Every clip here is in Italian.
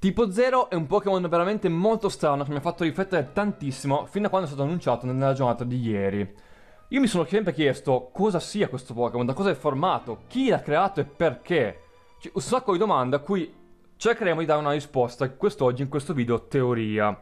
Tipo 0 è un Pokémon veramente molto strano che mi ha fatto riflettere tantissimo fin da quando è stato annunciato nella giornata di ieri. Io mi sono sempre chiesto cosa sia questo Pokémon, da cosa è formato, chi l'ha creato e perché. C'è cioè, un sacco di domande a cui cercheremo di dare una risposta quest'oggi in questo video teoria.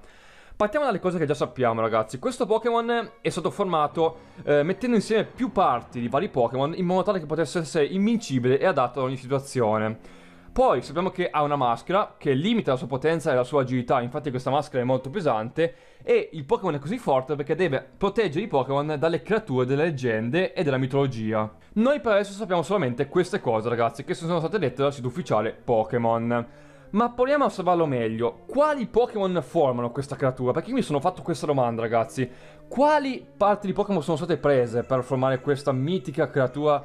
Partiamo dalle cose che già sappiamo ragazzi, questo Pokémon è stato formato eh, mettendo insieme più parti di vari Pokémon in modo tale che potesse essere invincibile e adatto ad ogni situazione. Poi sappiamo che ha una maschera che limita la sua potenza e la sua agilità, infatti questa maschera è molto pesante e il Pokémon è così forte perché deve proteggere i Pokémon dalle creature delle leggende e della mitologia. Noi per adesso sappiamo solamente queste cose ragazzi che sono state dette dal sito ufficiale Pokémon. Ma proviamo a osservarlo meglio. Quali Pokémon formano questa creatura? Perché io mi sono fatto questa domanda, ragazzi. Quali parti di Pokémon sono state prese per formare questa mitica creatura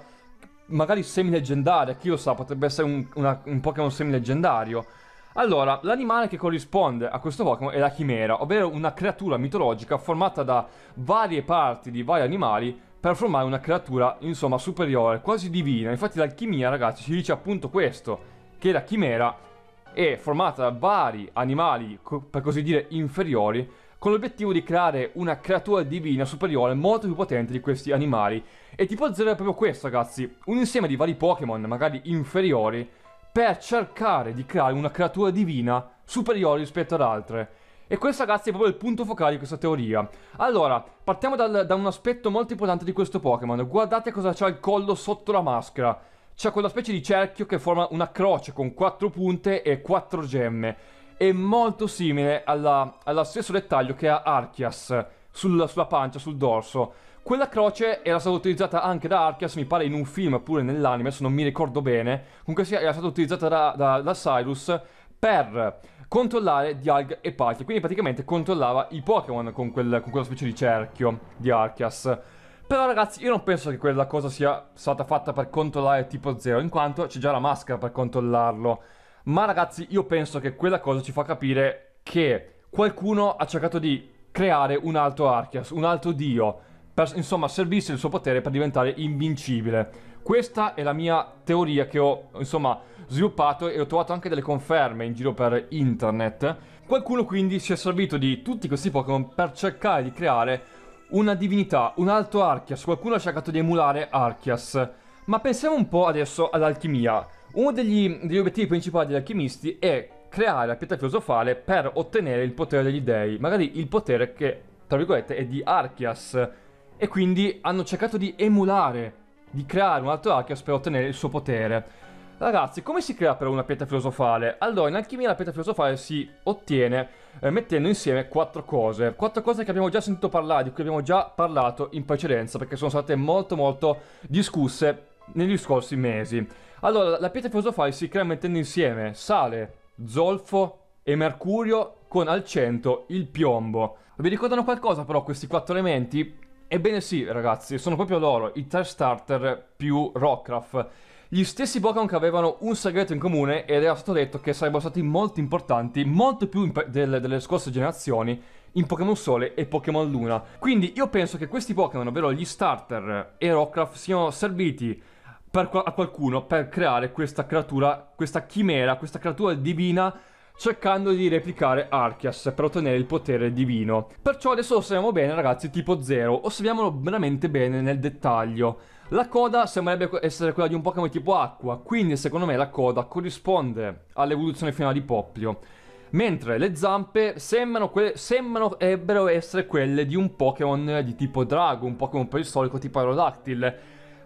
magari semi-leggendaria, chi lo sa, potrebbe essere un, una, un Pokémon semileggendario. Allora, l'animale che corrisponde a questo Pokémon è la chimera, ovvero una creatura mitologica formata da varie parti di vari animali per formare una creatura, insomma, superiore, quasi divina. Infatti l'alchimia, ragazzi, ci dice appunto questo, che la chimera è formata da vari animali, per così dire, inferiori, con l'obiettivo di creare una creatura divina superiore molto più potente di questi animali. E tipo zero è proprio questo ragazzi, un insieme di vari Pokémon, magari inferiori, per cercare di creare una creatura divina superiore rispetto ad altre. E questo ragazzi è proprio il punto focale di questa teoria. Allora, partiamo dal, da un aspetto molto importante di questo Pokémon. Guardate cosa c'ha al collo sotto la maschera. C'è quella specie di cerchio che forma una croce con quattro punte e quattro gemme è molto simile alla, allo stesso dettaglio che ha Archias sul, sulla pancia, sul dorso. Quella croce era stata utilizzata anche da Archias, mi pare in un film oppure nell'anime, adesso non mi ricordo bene. Comunque sia, era stata utilizzata da, da, da Cyrus per controllare Dialg e Palkia. Quindi praticamente controllava i Pokémon con, quel, con, quella specie di cerchio di Archias. Però ragazzi, io non penso che quella cosa sia stata fatta per controllare tipo 0, in quanto c'è già la maschera per controllarlo. Ma ragazzi, io penso che quella cosa ci fa capire che qualcuno ha cercato di creare un altro Archias, un altro dio, per insomma servirsi il suo potere per diventare invincibile. Questa è la mia teoria che ho insomma sviluppato e ho trovato anche delle conferme in giro per internet. Qualcuno quindi si è servito di tutti questi Pokémon per cercare di creare una divinità, un altro Archias, qualcuno ha cercato di emulare Archias. Ma pensiamo un po' adesso all'alchimia. Uno degli, degli obiettivi principali degli alchimisti è creare la pietra filosofale per ottenere il potere degli dei, magari il potere che, tra virgolette, è di Archias. E quindi hanno cercato di emulare, di creare un altro Archias per ottenere il suo potere. Ragazzi, come si crea però una pietra filosofale? Allora, in alchimia la pietra filosofale si ottiene eh, mettendo insieme quattro cose. Quattro cose che abbiamo già sentito parlare, di cui abbiamo già parlato in precedenza, perché sono state molto molto discusse negli scorsi mesi. Allora, la pietra filosofale si crea mettendo insieme sale, zolfo e mercurio con al centro il piombo. Vi ricordano qualcosa però questi quattro elementi? Ebbene sì, ragazzi, sono proprio loro, i tre starter più Rockcraft. Gli stessi Pokémon che avevano un segreto in comune ed era stato detto che sarebbero stati molto importanti, molto più imp delle, delle scorse generazioni, in Pokémon Sole e Pokémon Luna. Quindi io penso che questi Pokémon, ovvero gli starter e Rockcraft, siano serviti per, a qualcuno per creare questa creatura, questa chimera, questa creatura divina cercando di replicare Archias per ottenere il potere divino. Perciò adesso osserviamo bene ragazzi, tipo 0, osserviamolo veramente bene nel dettaglio. La coda sembrerebbe essere quella di un Pokémon tipo acqua, quindi secondo me la coda corrisponde all'evoluzione finale di Poplio. Mentre le zampe sembrano, que- sembrerebbero essere quelle di un Pokémon di tipo drago, un Pokémon preistorico tipo Aerodactyl.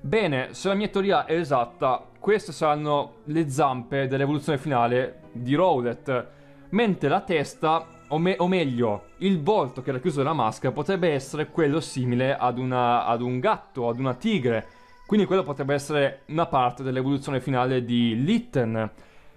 Bene, se la mia teoria è esatta, queste saranno le zampe dell'evoluzione finale di Rowlet, mentre la testa, o, me o, meglio, il volto che era chiuso nella maschera potrebbe essere quello simile ad, una, ad un gatto, ad una tigre, quindi quello potrebbe essere una parte dell'evoluzione finale di Litten.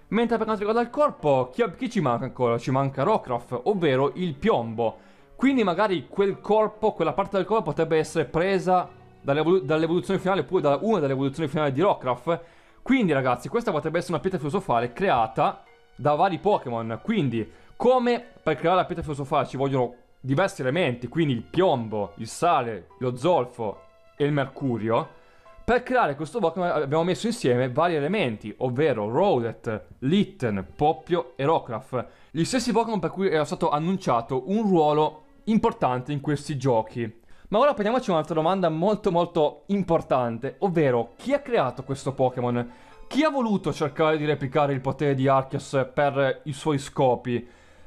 Mentre per quanto riguarda il corpo, chi, chi ci manca ancora? Ci manca Rockraft, ovvero il piombo. Quindi magari quel corpo, quella parte del corpo potrebbe essere presa dall'evoluzione finale, oppure da una delle evoluzioni finali di Rockraft. Quindi, ragazzi, questa potrebbe essere una pietra filosofale creata da vari Pokémon. Quindi, come per creare la pietra filosofale ci vogliono diversi elementi, quindi il piombo, il sale, lo zolfo e il mercurio. Per creare questo Pokémon abbiamo messo insieme vari elementi, ovvero Rowlet, Litten, Poppio e Rockraft. Gli stessi Pokémon per cui era stato annunciato un ruolo importante in questi giochi. Ma ora prendiamoci un'altra domanda molto molto importante, ovvero chi ha creato questo Pokémon? Chi ha voluto cercare di replicare il potere di Arceus per i suoi scopi?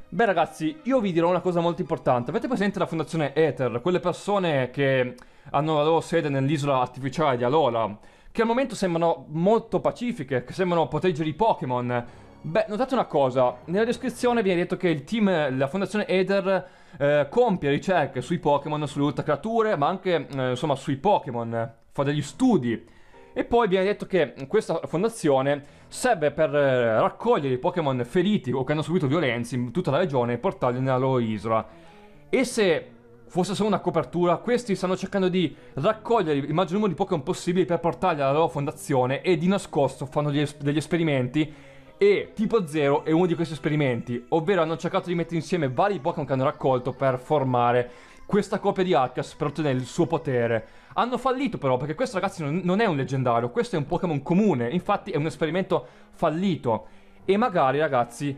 Beh ragazzi, io vi dirò una cosa molto importante. Avete presente la fondazione Aether, quelle persone che hanno la loro sede nell'isola artificiale di Alola, che al momento sembrano molto pacifiche, che sembrano proteggere i Pokémon. Beh, notate una cosa, nella descrizione viene detto che il team, la fondazione Aether... Eh, compie ricerche sui Pokémon, sulle ultra creature, ma anche eh, insomma sui Pokémon, fa degli studi. E poi viene detto che questa fondazione serve per eh, raccogliere i Pokémon feriti o che hanno subito violenze in tutta la regione e portarli nella loro isola. E se fosse solo una copertura, questi stanno cercando di raccogliere il maggior numero di Pokémon possibili per portarli alla loro fondazione e di nascosto fanno es- degli esperimenti e tipo 0 è uno di questi esperimenti, ovvero hanno cercato di mettere insieme vari Pokémon che hanno raccolto per formare questa copia di Arceus per ottenere il suo potere. Hanno fallito però, perché questo ragazzi non, non è un leggendario, questo è un Pokémon comune, infatti è un esperimento fallito. E magari ragazzi,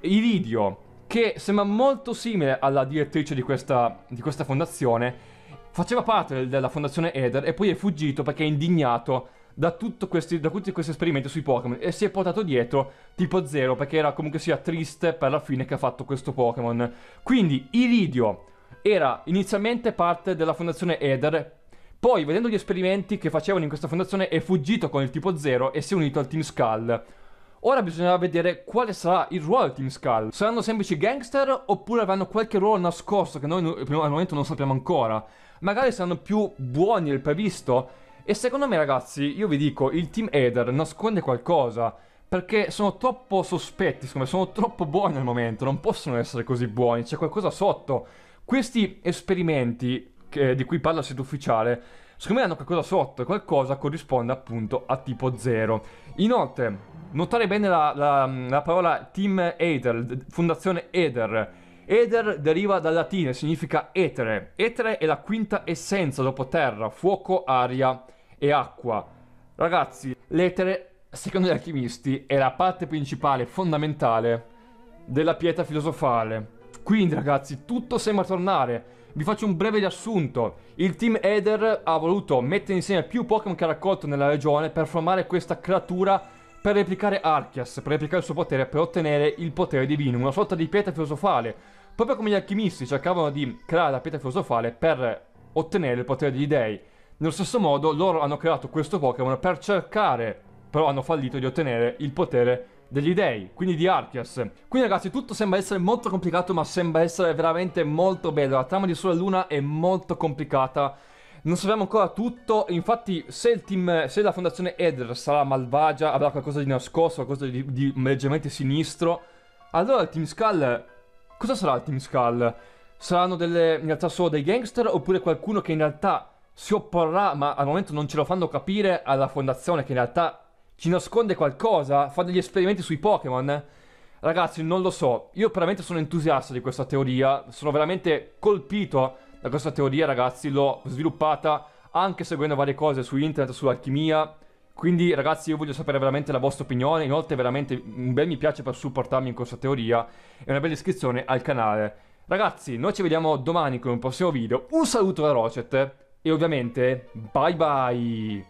Iridio, che sembra molto simile alla direttrice di questa, di questa fondazione, faceva parte della fondazione Eder e poi è fuggito perché è indignato da, questi, da, tutti questi esperimenti sui Pokémon e si è portato dietro tipo zero perché era comunque sia triste per la fine che ha fatto questo Pokémon. Quindi Iridio era inizialmente parte della fondazione Eder, poi vedendo gli esperimenti che facevano in questa fondazione è fuggito con il tipo zero e si è unito al Team Skull. Ora bisognerà vedere quale sarà il ruolo del Team Skull. Saranno semplici gangster oppure avranno qualche ruolo nascosto che noi al momento non sappiamo ancora? Magari saranno più buoni del previsto? E secondo me ragazzi, io vi dico, il team Eder nasconde qualcosa perché sono troppo sospetti, secondo me, sono troppo buoni al momento, non possono essere così buoni, c'è qualcosa sotto. Questi esperimenti che, di cui parla il sito ufficiale, secondo me hanno qualcosa sotto, qualcosa corrisponde appunto a tipo 0. Inoltre, notare bene la, la, la parola team Eder, fondazione Eder, Eder deriva dal latino e significa etere. Etere è la quinta essenza dopo terra, fuoco, aria e acqua. Ragazzi, l'etere, secondo gli alchimisti, è la parte principale, fondamentale della pietra filosofale. Quindi ragazzi, tutto sembra tornare. Vi faccio un breve riassunto. Il team Eder ha voluto mettere insieme più Pokémon che ha raccolto nella regione per formare questa creatura per replicare Archias, per replicare il suo potere, per ottenere il potere divino, una sorta di pietra filosofale. Proprio come gli alchimisti cercavano di creare la pietra filosofale per ottenere il potere degli dei. Nello stesso modo loro hanno creato questo Pokémon per cercare, però hanno fallito di ottenere il potere degli dei, quindi di Archias. Quindi ragazzi tutto sembra essere molto complicato ma sembra essere veramente molto bello, la trama di Sole e Luna è molto complicata non sappiamo ancora tutto, infatti se il team, se la fondazione Eder sarà malvagia, avrà qualcosa di nascosto, qualcosa di, di leggermente sinistro, allora il team Skull... Cosa sarà il team Skull? Saranno delle, in realtà solo dei gangster oppure qualcuno che in realtà si opporrà, ma al momento non ce lo fanno capire, alla fondazione che in realtà ci nasconde qualcosa, fa degli esperimenti sui Pokémon? Ragazzi, non lo so, io veramente sono entusiasta di questa teoria, sono veramente colpito da questa teoria, ragazzi, l'ho sviluppata anche seguendo varie cose su internet, sull'alchimia. Quindi, ragazzi, io voglio sapere veramente la vostra opinione. Inoltre, veramente un bel mi piace per supportarmi in questa teoria e una bella iscrizione al canale. Ragazzi, noi ci vediamo domani con un prossimo video. Un saluto da Rocet e ovviamente bye bye!